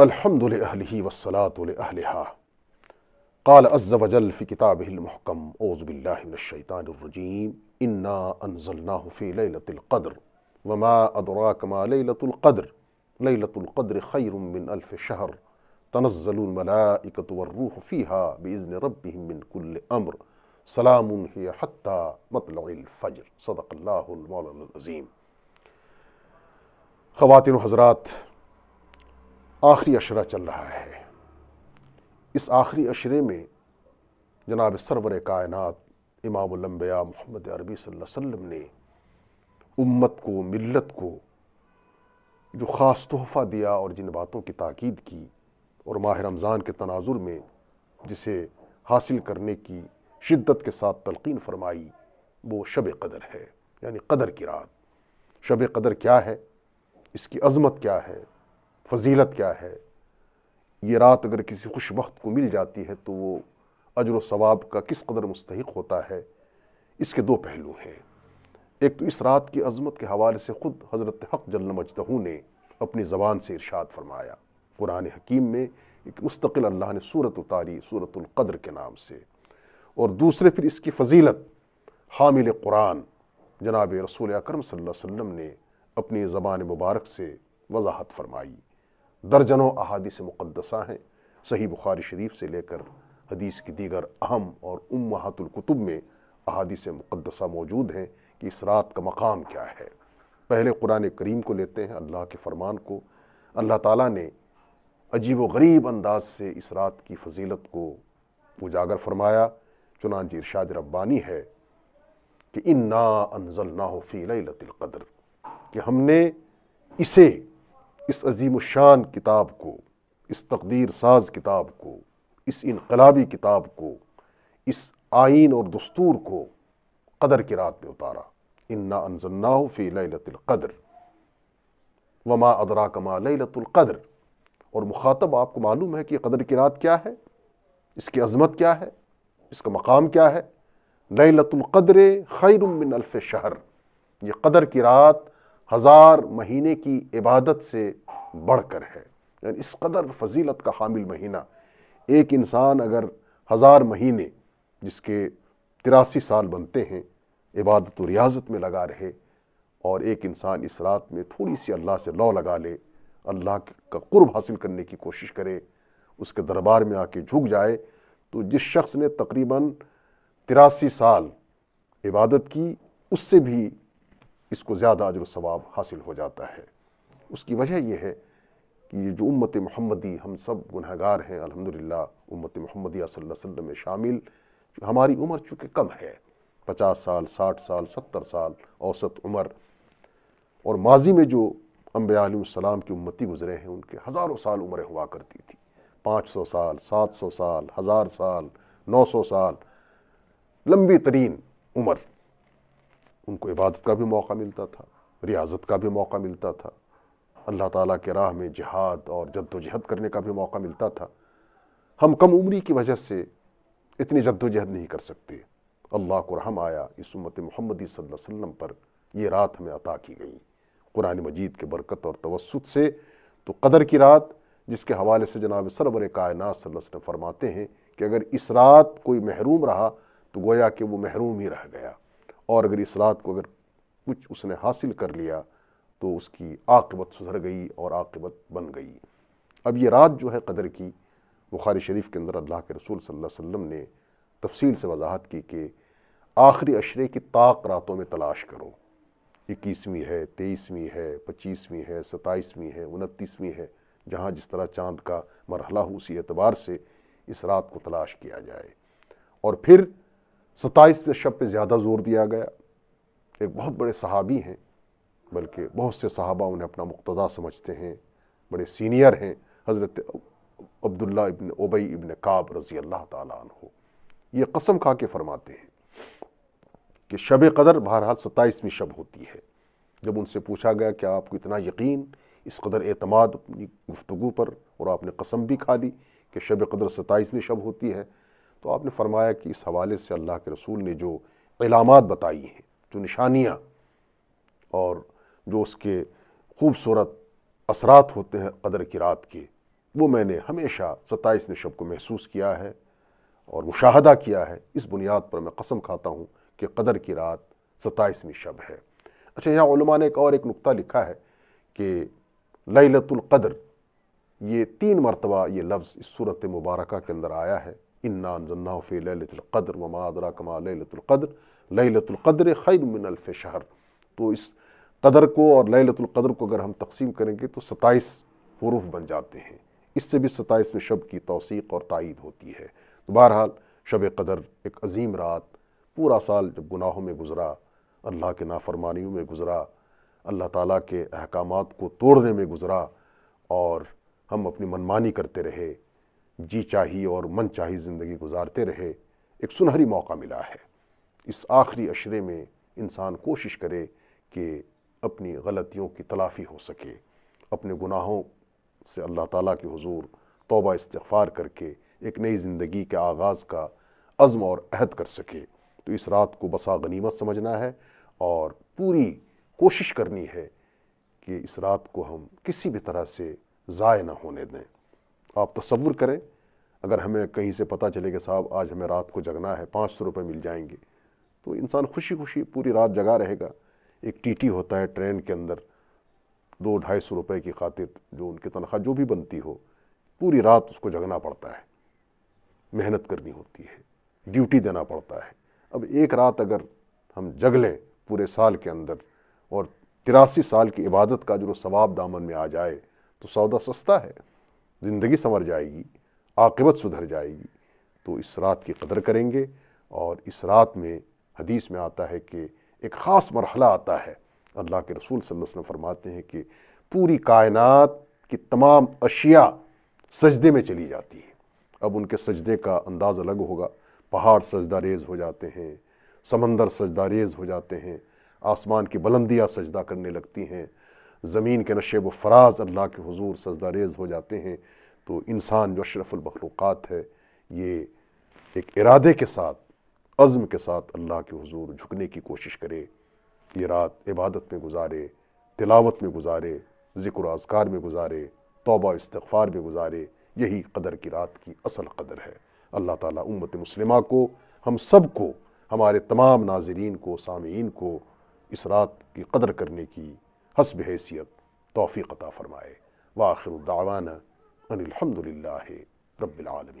الحمد لأهله والصلاة لأهلها قال عز وجل في كتابه المحكم أعوذ بالله من الشيطان الرجيم إنا أنزلناه في ليلة القدر وما أدراك ما ليلة القدر ليلة القدر خير من ألف شهر تنزل الملائكة والروح فيها بإذن ربهم من كل أمر سلام هي حتى مطلع الفجر صدق الله المولى العظيم خواتن وحضرات آخری اشرہ چل رہا ہے اس آخری اشرے میں جناب سرور کائنات امام الانبیاء محمد عربی صلی اللہ علیہ وسلم نے امت کو ملت کو جو خاص تحفہ دیا اور جن باتوں کی تاکید کی اور ماہ رمضان کے تناظر میں جسے حاصل کرنے کی شدت کے ساتھ تلقین فرمائی وہ شب قدر ہے یعنی قدر کی رات شب قدر کیا ہے اس کی عظمت کیا ہے فضیلت کیا ہے یہ رات اگر کسی خوش وقت کو مل جاتی ہے تو وہ اجر و ثواب کا کس قدر مستحق ہوتا ہے اس کے دو پہلو ہیں ایک تو اس رات کی عظمت کے حوالے سے خود حضرت حق جل مجدہو نے اپنی زبان سے ارشاد فرمایا قرآن حکیم میں ایک مستقل اللہ نے صورت اتاری صورت القدر کے نام سے اور دوسرے پھر اس کی فضیلت حامل قرآن جناب رسول اکرم صلی اللہ علیہ وسلم نے اپنی زبان مبارک سے وضاحت فرمائی درجنوں احادیث مقدسہ ہیں صحیح بخار شریف سے لے کر حدیث کی دیگر اہم اور امہات الکتب القتب میں احادیث مقدسہ موجود ہیں کہ اس رات کا مقام کیا ہے پہلے قرآن کریم کو لیتے ہیں اللہ کے فرمان کو اللہ تعالیٰ نے عجیب و غریب انداز سے اس رات کی فضیلت کو اجاگر فرمایا چنانچہ ارشاد ربانی ہے کہ انا انزلناہ فی لیلت القدر کہ ہم نے اسے اس عظیم الشان کتاب کو اس تقدیر ساز کتاب کو اس انقلابی کتاب کو اس آئین اور دستور کو قدر کی رات میں اتارا انا انزلناہ فی لیلت القدر وما ادراک ما لیلت القدر اور مخاطب آپ کو معلوم ہے کہ قدر کی رات کیا ہے اس کی عظمت کیا ہے اس کا مقام کیا ہے لیلت القدر خیر الف شہر یہ قدر کی رات ہزار مہینے کی عبادت سے بڑھ کر ہے یعنی اس قدر فضیلت کا حامل مہینہ ایک انسان اگر ہزار مہینے جس کے تراسی سال بنتے ہیں عبادت و ریاضت میں لگا رہے اور ایک انسان اس رات میں تھوڑی سی اللہ سے لو لگا لے اللہ کا قرب حاصل کرنے کی کوشش کرے اس کے دربار میں آ کے جھک جائے تو جس شخص نے تقریباً تراسی سال عبادت کی اس سے بھی اس کو زیادہ و ثواب حاصل ہو جاتا ہے اس کی وجہ یہ ہے کہ یہ جو امت محمدی ہم سب گناہ گار ہیں الحمدللہ امت محمدی صلی اللہ علیہ وسلم میں شامل ہماری عمر چونکہ کم ہے پچاس سال ساٹھ سال ستر سال اوسط عمر اور ماضی میں جو انبیاء علیہ السلام کی امتی گزرے ہیں ان کے ہزاروں سال عمریں ہوا کرتی تھی پانچ سو سال سات سو سال ہزار سال نو سو سال لمبی ترین عمر ان کو عبادت کا بھی موقع ملتا تھا ریاضت کا بھی موقع ملتا تھا اللہ تعالیٰ کے راہ میں جہاد اور جد و جہد کرنے کا بھی موقع ملتا تھا ہم کم عمری کی وجہ سے اتنی جد و جہد نہیں کر سکتے اللہ کو رحم آیا اس امت محمدی صلی اللہ علیہ وسلم پر یہ رات ہمیں عطا کی گئی قرآن مجید کے برکت اور توسط سے تو قدر کی رات جس کے حوالے سے جناب سرور کائنات صلی اللہ علیہ وسلم فرماتے ہیں کہ اگر اس رات کوئی محروم رہا تو گویا کہ وہ محروم ہی رہ گیا اور اگر اس رات کو اگر کچھ اس نے حاصل کر لیا تو اس کی عاقبت سدھر گئی اور عاقبت بن گئی اب یہ رات جو ہے قدر کی بخاری شریف کے اندر اللہ کے رسول صلی اللہ علیہ وسلم نے تفصیل سے وضاحت کی کہ آخری عشرے کی طاق راتوں میں تلاش کرو اکیسویں ہے تیئیسویں ہے پچیسویں ہے ستائیسویں ہے انتیسویں ہے جہاں جس طرح چاند کا مرحلہ ہو اسی اعتبار سے اس رات کو تلاش کیا جائے اور پھر ستائیسویں شب پہ زیادہ زور دیا گیا ایک بہت بڑے صحابی ہیں بلکہ بہت سے صحابہ انہیں اپنا مقتدا سمجھتے ہیں بڑے سینئر ہیں حضرت عبداللہ ابن عبی ابن کعب رضی اللہ تعالیٰ عنہ یہ قسم کھا کے فرماتے ہیں کہ شب قدر بہرحال ستائیسویں شب ہوتی ہے جب ان سے پوچھا گیا کہ آپ کو اتنا یقین اس قدر اعتماد اپنی گفتگو پر اور آپ نے قسم بھی کھا لی کہ شب قدر ستائیسویں شب ہوتی ہے تو آپ نے فرمایا کہ اس حوالے سے اللہ کے رسول نے جو علامات بتائی ہیں جو نشانیاں اور جو اس کے خوبصورت اثرات ہوتے ہیں قدر کی رات کے وہ میں نے ہمیشہ ستائیسویں شب کو محسوس کیا ہے اور مشاہدہ کیا ہے اس بنیاد پر میں قسم کھاتا ہوں کہ قدر کی رات ستائیسویں شب ہے اچھا یہاں علماء نے ایک اور ایک نقطہ لکھا ہے کہ لیلت القدر یہ تین مرتبہ یہ لفظ اس صورت مبارکہ کے اندر آیا ہے لَيْلَةِ الْقَدْرِ وَمَا القدر كَمَا لَيْلَةُ الْقَدْرِ القدر الْقَدْرِ القدر مِّنَ الف شہر تو اس قدر کو اور لیلت القدر کو اگر ہم تقسیم کریں گے تو ستائیس حروف بن جاتے ہیں اس سے بھی ستائیس میں شب کی توثیق اور تائید ہوتی ہے تو بہرحال شب قدر ایک عظیم رات پورا سال جب گناہوں میں گزرا اللہ کے نافرمانیوں میں گزرا اللہ تعالیٰ کے احکامات کو توڑنے میں گزرا اور ہم اپنی منمانی کرتے رہے جی چاہی اور من چاہی زندگی گزارتے رہے ایک سنہری موقع ملا ہے اس آخری اشرے میں انسان کوشش کرے کہ اپنی غلطیوں کی تلافی ہو سکے اپنے گناہوں سے اللہ تعالیٰ کی حضور توبہ استغفار کر کے ایک نئی زندگی کے آغاز کا عزم اور عہد کر سکے تو اس رات کو بسا غنیمت سمجھنا ہے اور پوری کوشش کرنی ہے کہ اس رات کو ہم کسی بھی طرح سے ضائع نہ ہونے دیں آپ تصور کریں اگر ہمیں کہیں سے پتہ چلے کہ صاحب آج ہمیں رات کو جگنا ہے پانچ سو روپے مل جائیں گے تو انسان خوشی خوشی پوری رات جگا رہے گا ایک ٹی ٹی ہوتا ہے ٹرین کے اندر دو ڈھائی سو روپے کی خاطر جو ان کی تنخواہ جو بھی بنتی ہو پوری رات اس کو جگنا پڑتا ہے محنت کرنی ہوتی ہے ڈیوٹی دینا پڑتا ہے اب ایک رات اگر ہم جگ لیں پورے سال کے اندر اور تراسی سال کی عبادت کا جو ثواب دامن میں آ جائے تو سودا سستا ہے زندگی سنور جائے گی عاقبت سدھر جائے گی تو اس رات کی قدر کریں گے اور اس رات میں حدیث میں آتا ہے کہ ایک خاص مرحلہ آتا ہے اللہ کے رسول صلی اللہ علیہ وسلم فرماتے ہیں کہ پوری کائنات کی تمام اشیاء سجدے میں چلی جاتی ہے اب ان کے سجدے کا انداز الگ ہوگا پہاڑ سجدہ ریز ہو جاتے ہیں سمندر سجدہ ریز ہو جاتے ہیں آسمان کی بلندیاں سجدہ کرنے لگتی ہیں زمین کے نشیب و فراز اللہ کے حضور سجدہ ریز ہو جاتے ہیں تو انسان جو اشرف المخلوقات ہے یہ ایک ارادے کے ساتھ عزم کے ساتھ اللہ کے حضور جھکنے کی کوشش کرے یہ رات عبادت میں گزارے تلاوت میں گزارے ذکر و اذکار میں گزارے توبہ استغفار میں گزارے یہی قدر کی رات کی اصل قدر ہے اللہ تعالیٰ امت مسلمہ کو ہم سب کو ہمارے تمام ناظرین کو سامعین کو اس رات کی قدر کرنے کی حسب حیثیت توفیق عطا فرمائے واخر دعوانا ان الحمد للہ رب العالمین